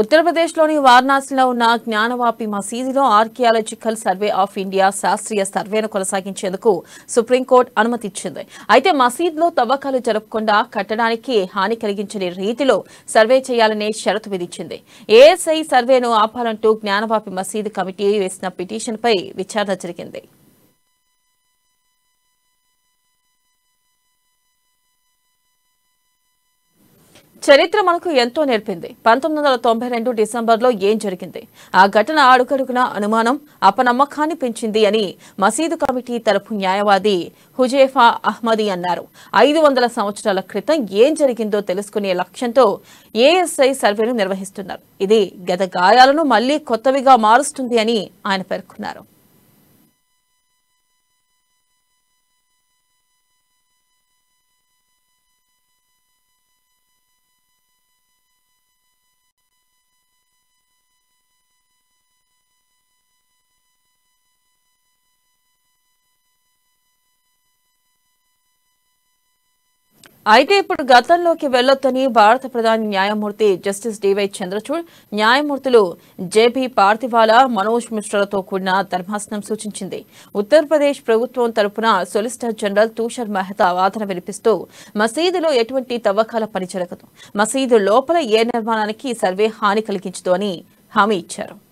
ఉత్తరప్రదేశ్లోని వారణాసిలో ఉన్న జ్ఞానవాపి మసీదులో ఆర్కియాలజికల్ సర్వే ఆఫ్ ఇండియా శాస్త్రీయ సర్వేను కొనసాగించేందుకు సుప్రీంకోర్టు అనుమతిచ్చింది అయితే మసీద్లో తవ్వకాలు జరపకుండా కట్టడానికి హాని కలిగించని రీతిలో సర్వే చేయాలనే షరతు విధించింది ఏఎస్ఐ సర్వేను ఆపాలంటూ జ్ఞానవాపి మసీదు కమిటీ వేసిన పిటిషన్పై విచారణ జరిగింది చరిత్ర మనకు ఎంతో నేర్పింది పంతొమ్మిది వందల తొంభై రెండు డిసెంబర్లో ఏం జరిగింది ఆ ఘటన అడుగడుగున అనుమానం అపనమ్మకాన్ని పెంచింది అని మసీదు కమిటీ తరపు న్యాయవాది హుజేఫా అహ్మదీ అన్నారు ఐదు వందల సంవత్సరాల క్రితం ఏం జరిగిందో తెలుసుకునే లక్ష్యంతో ఏఎస్ఐ సర్వేను నిర్వహిస్తున్నారు ఇది గత గాయాలను మళ్లీ కొత్తవిగా మారుస్తుంది అని ఆయన పేర్కొన్నారు అయితే ఇప్పుడు గతంలోకి వెళ్లొద్దని భారత ప్రధాన న్యాయమూర్తి జస్టిస్ డివై చంద్రచూడ్ న్యాయమూర్తులు జేబీ పార్థివాలా మనోజ్ మిశ్రాలతో కూడిన ధర్మాసనం సూచించింది ఉత్తరప్రదేశ్ ప్రభుత్వం తరపున సొలిసిటర్ జనరల్ తుషార్ మెహతా వాదన వినిపిస్తూ మసీదులో ఎటువంటి తవ్వకాల పని జరగదు మసీదు లోపల ఏ నిర్మాణానికి సర్వే హాని కలిగించదు అని హామీ ఇచ్చారు